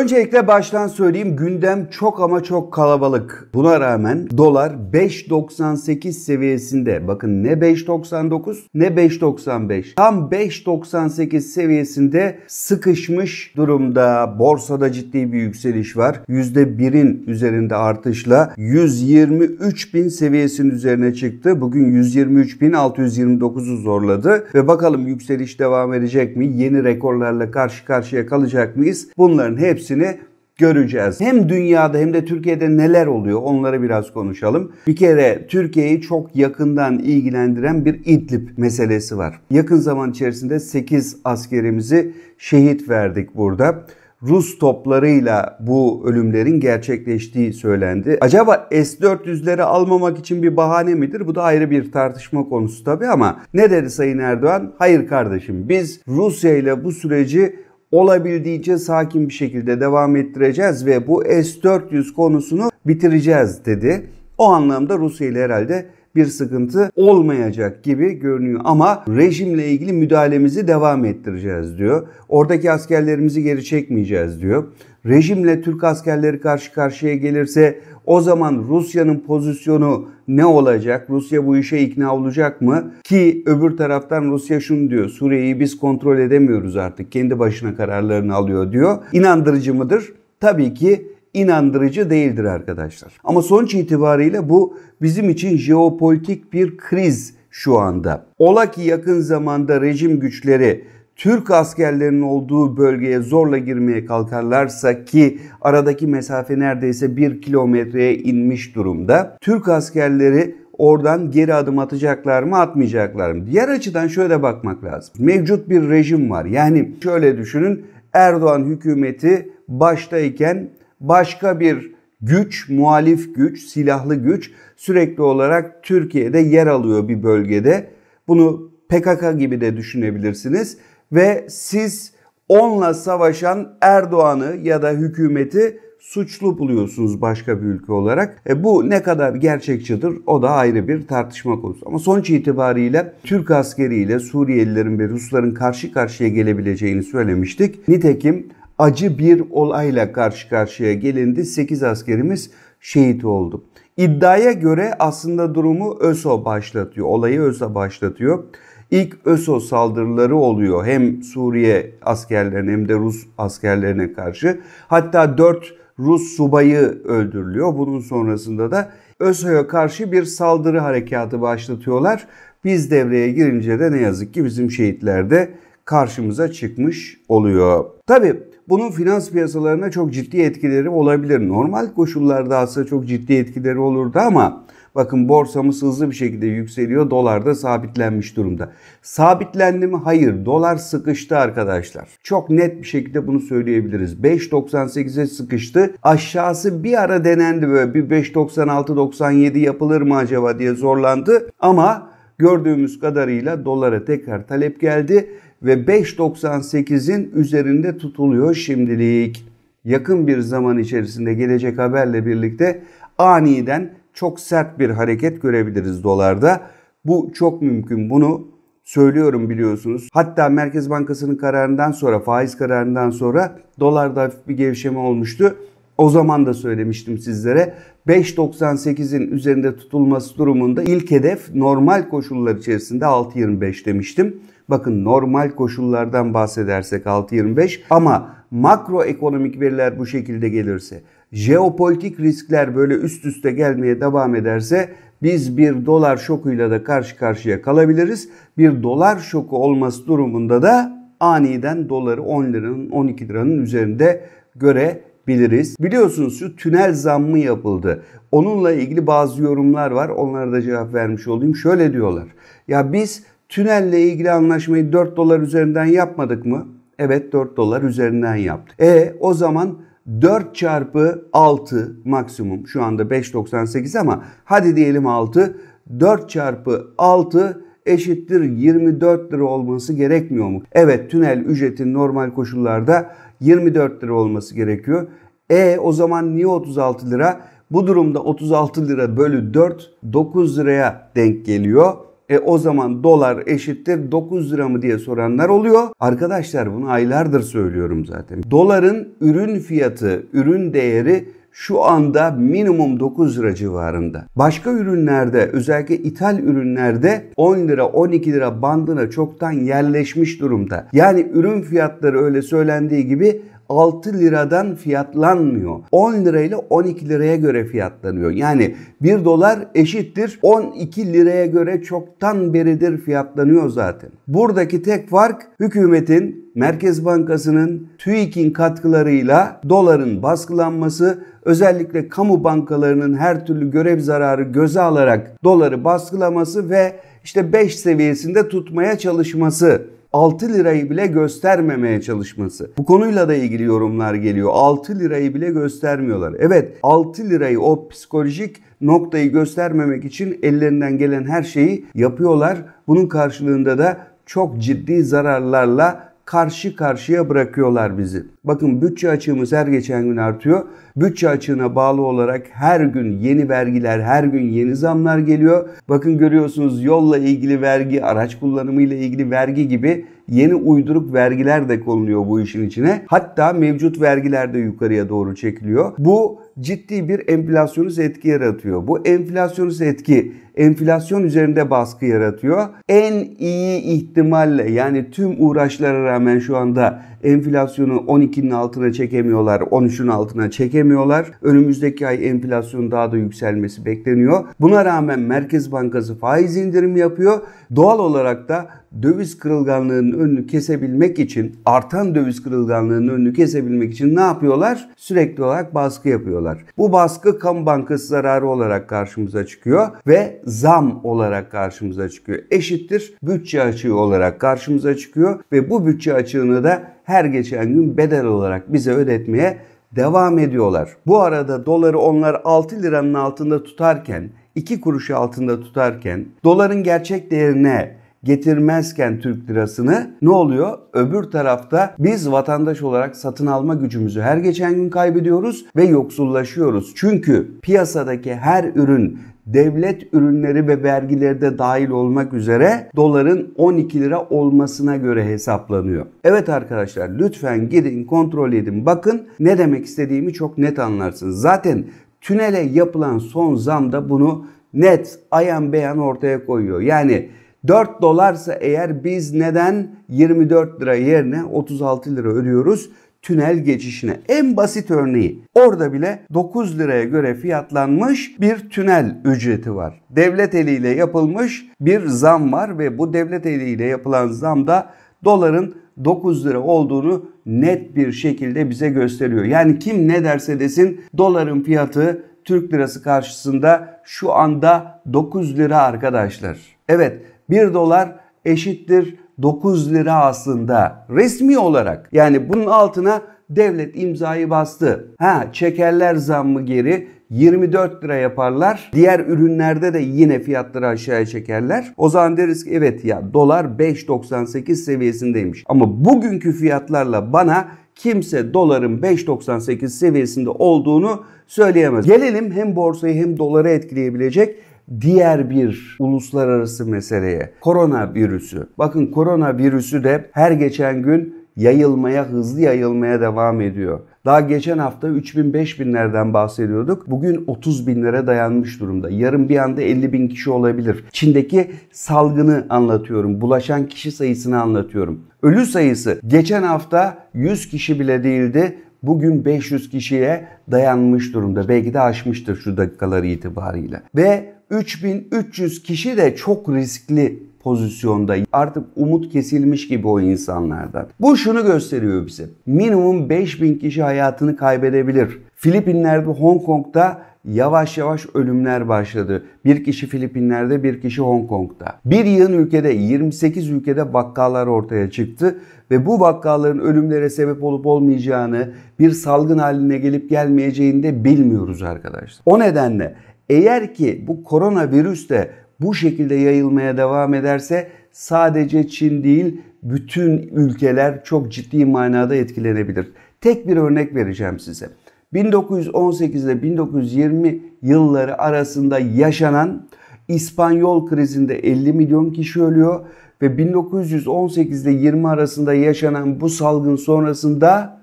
Öncelikle baştan söyleyeyim gündem çok ama çok kalabalık. Buna rağmen dolar 5.98 seviyesinde. Bakın ne 5.99 ne 5.95. Tam 5.98 seviyesinde sıkışmış durumda. Borsada ciddi bir yükseliş var. %1'in üzerinde artışla 123 bin seviyesinin üzerine çıktı. Bugün 123.629'u zorladı. Ve bakalım yükseliş devam edecek mi? Yeni rekorlarla karşı karşıya kalacak mıyız? Bunların hepsi hepsini göreceğiz. Hem dünyada hem de Türkiye'de neler oluyor onları biraz konuşalım. Bir kere Türkiye'yi çok yakından ilgilendiren bir İdlib meselesi var. Yakın zaman içerisinde 8 askerimizi şehit verdik burada. Rus toplarıyla bu ölümlerin gerçekleştiği söylendi. Acaba S-400'leri almamak için bir bahane midir? Bu da ayrı bir tartışma konusu tabii ama ne dedi Sayın Erdoğan? Hayır kardeşim biz Rusya ile bu süreci olabildiğince sakin bir şekilde devam ettireceğiz ve bu S-400 konusunu bitireceğiz dedi. O anlamda Rusya ile herhalde bir sıkıntı olmayacak gibi görünüyor. Ama rejimle ilgili müdahalemizi devam ettireceğiz diyor. Oradaki askerlerimizi geri çekmeyeceğiz diyor. Rejimle Türk askerleri karşı karşıya gelirse o zaman Rusya'nın pozisyonu ne olacak? Rusya bu işe ikna olacak mı? Ki öbür taraftan Rusya şunu diyor. Suriye'yi biz kontrol edemiyoruz artık. Kendi başına kararlarını alıyor diyor. İnandırıcı mıdır? Tabii ki inandırıcı değildir arkadaşlar. Ama sonuç itibariyle bu bizim için jeopolitik bir kriz şu anda. Ola ki yakın zamanda rejim güçleri Türk askerlerinin olduğu bölgeye zorla girmeye kalkarlarsa ki aradaki mesafe neredeyse bir kilometreye inmiş durumda. Türk askerleri oradan geri adım atacaklar mı atmayacaklar mı? Diğer açıdan şöyle bakmak lazım. Mevcut bir rejim var. Yani şöyle düşünün Erdoğan hükümeti baştayken başka bir güç, muhalif güç, silahlı güç sürekli olarak Türkiye'de yer alıyor bir bölgede. Bunu PKK gibi de düşünebilirsiniz ve siz onunla savaşan Erdoğan'ı ya da hükümeti suçlu buluyorsunuz başka bir ülke olarak. E bu ne kadar gerçekçidir o da ayrı bir tartışma konusu. Ama sonuç itibariyle Türk askeriyle Suriyelilerin ve Rusların karşı karşıya gelebileceğini söylemiştik. Nitekim acı bir olayla karşı karşıya gelindi. 8 askerimiz şehit oldu. İddiaya göre aslında durumu ÖSO başlatıyor. Olayı ÖSO başlatıyor ilk ÖSO saldırıları oluyor. Hem Suriye askerlerine hem de Rus askerlerine karşı. Hatta 4 Rus subayı öldürülüyor. Bunun sonrasında da ÖSO'ya karşı bir saldırı harekatı başlatıyorlar. Biz devreye girince de ne yazık ki bizim şehitler de karşımıza çıkmış oluyor. Tabi bunun finans piyasalarına çok ciddi etkileri olabilir. Normal koşullarda aslında çok ciddi etkileri olurdu ama Bakın borsamız hızlı bir şekilde yükseliyor. Dolar da sabitlenmiş durumda. Sabitlendi mi? Hayır. Dolar sıkıştı arkadaşlar. Çok net bir şekilde bunu söyleyebiliriz. 5.98'e sıkıştı. Aşağısı bir ara denendi böyle bir 5.96-97 yapılır mı acaba diye zorlandı. Ama gördüğümüz kadarıyla dolara tekrar talep geldi ve 5.98'in üzerinde tutuluyor şimdilik. Yakın bir zaman içerisinde gelecek haberle birlikte aniden çok sert bir hareket görebiliriz dolarda. Bu çok mümkün. Bunu söylüyorum biliyorsunuz. Hatta Merkez Bankası'nın kararından sonra, faiz kararından sonra dolarda hafif bir gevşeme olmuştu. O zaman da söylemiştim sizlere. 5.98'in üzerinde tutulması durumunda ilk hedef normal koşullar içerisinde 6.25 demiştim. Bakın normal koşullardan bahsedersek 6.25 ama makroekonomik veriler bu şekilde gelirse, jeopolitik riskler böyle üst üste gelmeye devam ederse biz bir dolar şokuyla da karşı karşıya kalabiliriz. Bir dolar şoku olması durumunda da aniden doları 10 liranın 12 liranın üzerinde görebiliriz. Biliyorsunuz şu tünel zammı yapıldı. Onunla ilgili bazı yorumlar var. Onlara da cevap vermiş olayım. Şöyle diyorlar. Ya biz Tünelle ilgili anlaşmayı 4 dolar üzerinden yapmadık mı? Evet 4 dolar üzerinden yaptık. E o zaman 4 çarpı 6 maksimum şu anda 5.98 ama hadi diyelim 6. 4 çarpı 6 eşittir 24 lira olması gerekmiyor mu? Evet tünel ücretin normal koşullarda 24 lira olması gerekiyor. E o zaman niye 36 lira? Bu durumda 36 lira bölü 4 9 liraya denk geliyor. E o zaman dolar eşittir 9 lira mı diye soranlar oluyor. Arkadaşlar bunu aylardır söylüyorum zaten. Doların ürün fiyatı, ürün değeri şu anda minimum 9 lira civarında. Başka ürünlerde özellikle ithal ürünlerde 10 lira 12 lira bandına çoktan yerleşmiş durumda. Yani ürün fiyatları öyle söylendiği gibi 6 liradan fiyatlanmıyor. 10 lirayla 12 liraya göre fiyatlanıyor. Yani 1 dolar eşittir 12 liraya göre çoktan beridir fiyatlanıyor zaten. Buradaki tek fark hükümetin Merkez Bankası'nın TÜİK'in katkılarıyla doların baskılanması özellikle kamu bankalarının her türlü görev zararı göze alarak doları baskılaması ve işte 5 seviyesinde tutmaya çalışması 6 lirayı bile göstermemeye çalışması. Bu konuyla da ilgili yorumlar geliyor. 6 lirayı bile göstermiyorlar. Evet 6 lirayı o psikolojik noktayı göstermemek için ellerinden gelen her şeyi yapıyorlar. Bunun karşılığında da çok ciddi zararlarla karşı karşıya bırakıyorlar bizi. Bakın bütçe açığımız her geçen gün artıyor. Bütçe açığına bağlı olarak her gün yeni vergiler, her gün yeni zamlar geliyor. Bakın görüyorsunuz yolla ilgili vergi, araç kullanımıyla ilgili vergi gibi yeni uyduruk vergiler de konuluyor bu işin içine. Hatta mevcut vergiler de yukarıya doğru çekiliyor. Bu ciddi bir enflasyonist etki yaratıyor. Bu enflasyonist etki enflasyon üzerinde baskı yaratıyor. En iyi ihtimalle yani tüm uğraşlara rağmen şu anda enflasyonu 12'nin altına çekemiyorlar, 13'ün altına çekemiyorlar. Önümüzdeki ay enflasyonun daha da yükselmesi bekleniyor. Buna rağmen Merkez Bankası faiz indirimi yapıyor. Doğal olarak da döviz kırılganlığının önünü kesebilmek için, artan döviz kırılganlığının önünü kesebilmek için ne yapıyorlar? Sürekli olarak baskı yapıyorlar. Bu baskı kamu bankası zararı olarak karşımıza çıkıyor ve zam olarak karşımıza çıkıyor. Eşittir bütçe açığı olarak karşımıza çıkıyor ve bu bütçe açığını da her geçen gün bedel olarak bize ödetmeye devam ediyorlar. Bu arada doları onlar 6 liranın altında tutarken, 2 kuruş altında tutarken doların gerçek değerine getirmezken Türk lirasını ne oluyor? Öbür tarafta biz vatandaş olarak satın alma gücümüzü her geçen gün kaybediyoruz ve yoksullaşıyoruz. Çünkü piyasadaki her ürün devlet ürünleri ve vergileri de dahil olmak üzere doların 12 lira olmasına göre hesaplanıyor. Evet arkadaşlar lütfen gidin kontrol edin bakın ne demek istediğimi çok net anlarsınız. Zaten tünele yapılan son zam da bunu net ayan beyan ortaya koyuyor. Yani 4 dolarsa eğer biz neden 24 lira yerine 36 lira ödüyoruz? tünel geçişine. En basit örneği orada bile 9 liraya göre fiyatlanmış bir tünel ücreti var. Devlet eliyle yapılmış bir zam var ve bu devlet eliyle yapılan zam da doların 9 lira olduğunu net bir şekilde bize gösteriyor. Yani kim ne derse desin doların fiyatı Türk lirası karşısında şu anda 9 lira arkadaşlar. Evet 1 dolar eşittir 9 lira aslında resmi olarak. Yani bunun altına devlet imzayı bastı. Ha çekerler zammı geri 24 lira yaparlar. Diğer ürünlerde de yine fiyatları aşağıya çekerler. O zaman deriz ki evet ya dolar 5.98 seviyesindeymiş. Ama bugünkü fiyatlarla bana kimse doların 5.98 seviyesinde olduğunu söyleyemez. Gelelim hem borsayı hem doları etkileyebilecek diğer bir uluslararası meseleye. korona virüsü. Bakın korona virüsü de her geçen gün yayılmaya, hızlı yayılmaya devam ediyor. Daha geçen hafta 3000-5000'lerden bahsediyorduk. Bugün 30 binlere dayanmış durumda. Yarın bir anda 50 bin kişi olabilir. Çin'deki salgını anlatıyorum. Bulaşan kişi sayısını anlatıyorum. Ölü sayısı geçen hafta 100 kişi bile değildi. Bugün 500 kişiye dayanmış durumda. Belki de aşmıştır şu dakikalar itibariyle. Ve 3300 kişi de çok riskli pozisyonda. Artık umut kesilmiş gibi o insanlardan. Bu şunu gösteriyor bize. Minimum 5000 kişi hayatını kaybedebilir. Filipinler'de, Hong Kong'da yavaş yavaş ölümler başladı. Bir kişi Filipinler'de, bir kişi Hong Kong'da. Bir yığın ülkede, 28 ülkede vakkalar ortaya çıktı ve bu vakkaların ölümlere sebep olup olmayacağını, bir salgın haline gelip gelmeyeceğini de bilmiyoruz arkadaşlar. O nedenle eğer ki bu koronavirüs de bu şekilde yayılmaya devam ederse sadece Çin değil bütün ülkeler çok ciddi manada etkilenebilir. Tek bir örnek vereceğim size. 1918 ile 1920 yılları arasında yaşanan İspanyol krizinde 50 milyon kişi ölüyor ve 1918 ile 20 arasında yaşanan bu salgın sonrasında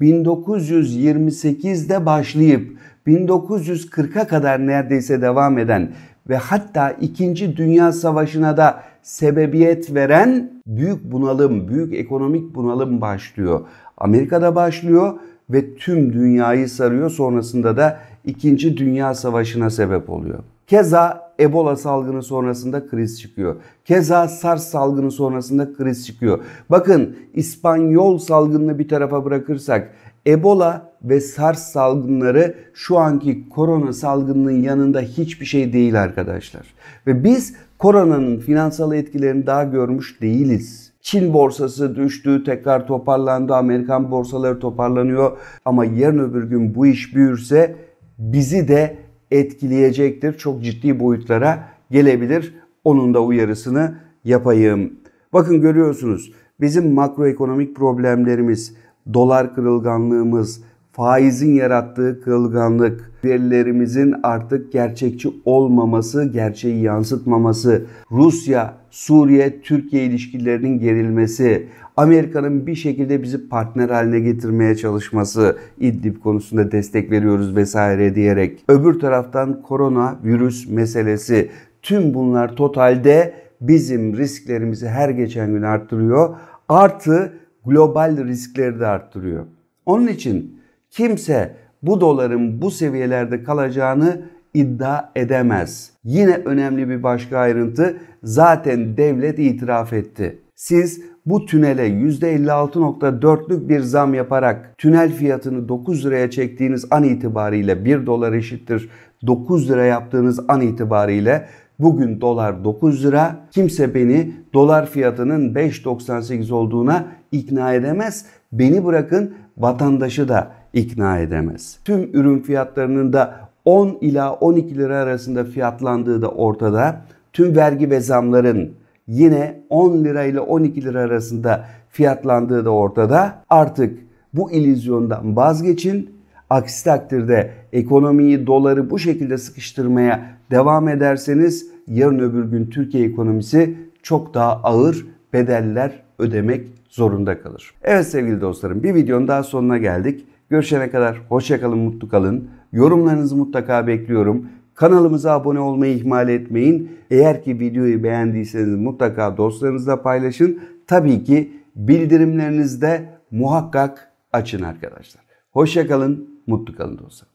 1928'de başlayıp 1940'a kadar neredeyse devam eden ve hatta 2. Dünya Savaşı'na da sebebiyet veren büyük bunalım, büyük ekonomik bunalım başlıyor. Amerika'da başlıyor ve tüm dünyayı sarıyor. Sonrasında da 2. Dünya Savaşı'na sebep oluyor. Keza Ebola salgını sonrasında kriz çıkıyor. Keza SARS salgını sonrasında kriz çıkıyor. Bakın İspanyol salgınını bir tarafa bırakırsak Ebola ve SARS salgınları şu anki korona salgınının yanında hiçbir şey değil arkadaşlar. Ve biz koronanın finansal etkilerini daha görmüş değiliz. Çin borsası düştü, tekrar toparlandı, Amerikan borsaları toparlanıyor ama yarın öbür gün bu iş büyürse bizi de etkileyecektir. Çok ciddi boyutlara gelebilir. Onun da uyarısını yapayım. Bakın görüyorsunuz bizim makroekonomik problemlerimiz, dolar kırılganlığımız, faizin yarattığı kırılganlık, verilerimizin artık gerçekçi olmaması, gerçeği yansıtmaması, Rusya, Suriye, Türkiye ilişkilerinin gerilmesi, Amerika'nın bir şekilde bizi partner haline getirmeye çalışması, İdlib konusunda destek veriyoruz vesaire diyerek. Öbür taraftan korona virüs meselesi, tüm bunlar totalde bizim risklerimizi her geçen gün arttırıyor. Artı global riskleri de arttırıyor. Onun için kimse bu doların bu seviyelerde kalacağını iddia edemez. Yine önemli bir başka ayrıntı zaten devlet itiraf etti. Siz bu tünele %56.4'lük bir zam yaparak tünel fiyatını 9 liraya çektiğiniz an itibariyle 1 dolar eşittir 9 lira yaptığınız an itibariyle bugün dolar 9 lira kimse beni dolar fiyatının 5.98 olduğuna ikna edemez. Beni bırakın vatandaşı da ikna edemez. Tüm ürün fiyatlarının da 10 ila 12 lira arasında fiyatlandığı da ortada. Tüm vergi ve zamların yine 10 lira ile 12 lira arasında fiyatlandığı da ortada. Artık bu ilizyondan vazgeçin. Aksi takdirde ekonomiyi, doları bu şekilde sıkıştırmaya devam ederseniz yarın öbür gün Türkiye ekonomisi çok daha ağır bedeller ödemek zorunda kalır. Evet sevgili dostlarım bir videonun daha sonuna geldik. Görüşene kadar hoşçakalın, mutlu kalın. Yorumlarınızı mutlaka bekliyorum. Kanalımıza abone olmayı ihmal etmeyin. Eğer ki videoyu beğendiyseniz mutlaka dostlarınızla paylaşın. Tabii ki bildirimlerinizde muhakkak açın arkadaşlar. Hoşçakalın, mutlu kalın dostlar.